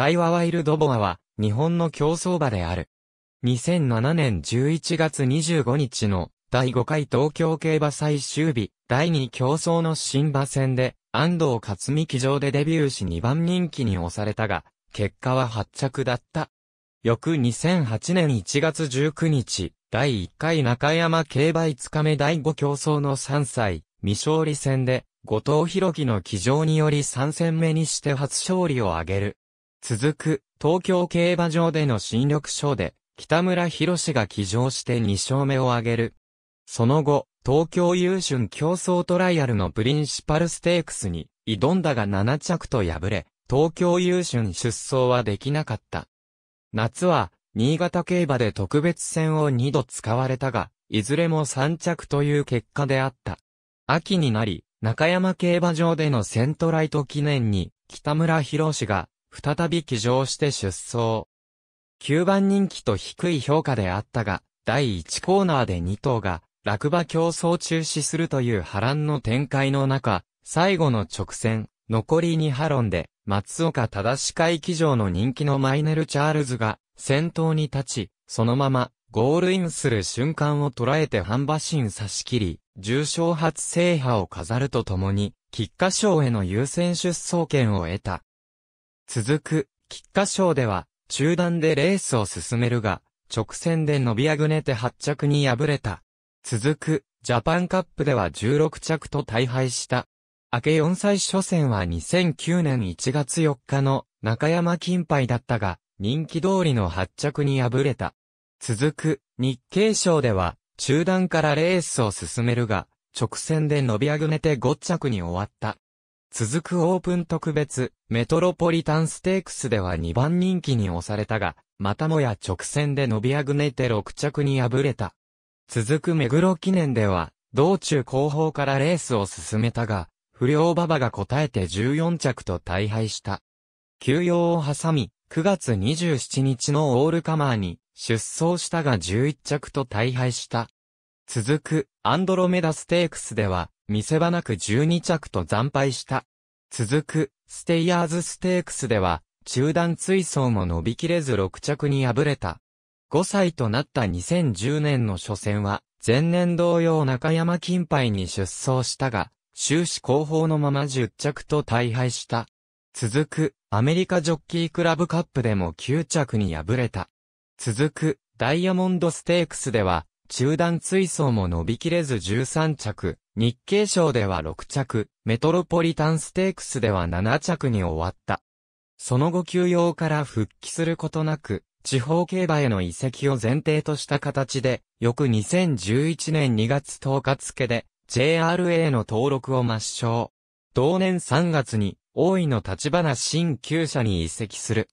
大和ワイルドボアは、日本の競争馬である。2007年11月25日の、第5回東京競馬最終日、第2競争の新馬戦で、安藤勝美騎乗でデビューし2番人気に押されたが、結果は発着だった。翌2008年1月19日、第1回中山競馬5日目第5競争の3歳、未勝利戦で、後藤博樹の騎乗により3戦目にして初勝利を挙げる。続く、東京競馬場での新緑賞で、北村博士が騎乗して2勝目を挙げる。その後、東京優春競争トライアルのプリンシパルステークスに挑んだが7着と敗れ、東京優春出走はできなかった。夏は、新潟競馬で特別戦を2度使われたが、いずれも3着という結果であった。秋になり、中山競馬場でのセントライト記念に、北村博士が再び騎乗して出走。9番人気と低い評価であったが、第1コーナーで2頭が落馬競争中止するという波乱の展開の中、最後の直線、残り2波論で、松岡正司会騎乗の人気のマイネル・チャールズが、先頭に立ち、そのまま、ゴールインする瞬間を捉えて半馬身差し切り、重賞初制覇を飾るとともに、菊花賞への優先出走権を得た。続く、菊花賞では、中段でレースを進めるが、直線で伸びあぐねて8着に敗れた。続く、ジャパンカップでは16着と大敗した。明け4歳初戦は2009年1月4日の中山金杯だったが、人気通りの8着に敗れた。続く、日経賞では、中段からレースを進めるが、直線で伸びあぐねて5着に終わった。続くオープン特別、メトロポリタンステークスでは2番人気に押されたが、またもや直線で伸びあぐねて6着に敗れた。続く目黒記念では、道中後方からレースを進めたが、不良馬場が答えて14着と大敗した。休養を挟み、9月27日のオールカマーに出走したが11着と大敗した。続くアンドロメダステークスでは、見せ場なく12着と惨敗した。続くステイヤーズステークスでは、中断追走も伸びきれず6着に敗れた。5歳となった2010年の初戦は、前年同様中山金杯に出走したが、終始後方のまま10着と大敗した。続く、アメリカジョッキークラブカップでも9着に敗れた。続く、ダイヤモンドステークスでは、中段追走も伸びきれず13着、日経賞では6着、メトロポリタンステークスでは7着に終わった。その後休養から復帰することなく、地方競馬への移籍を前提とした形で、翌2011年2月10日付で、JRA の登録を抹消。同年3月に、大井の立花新旧社に移籍する。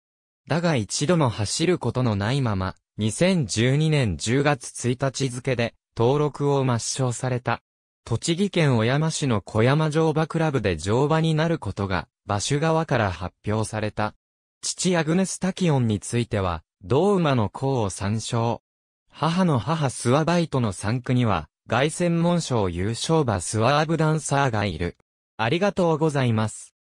だが一度も走ることのないまま、2012年10月1日付で、登録を抹消された。栃木県小山市の小山乗馬クラブで乗馬になることが、馬所側から発表された。父アグネス・タキオンについては、同馬の功を参照。母の母スワバイトの産区には、外専門賞優勝馬スワーブダンサーがいる。ありがとうございます。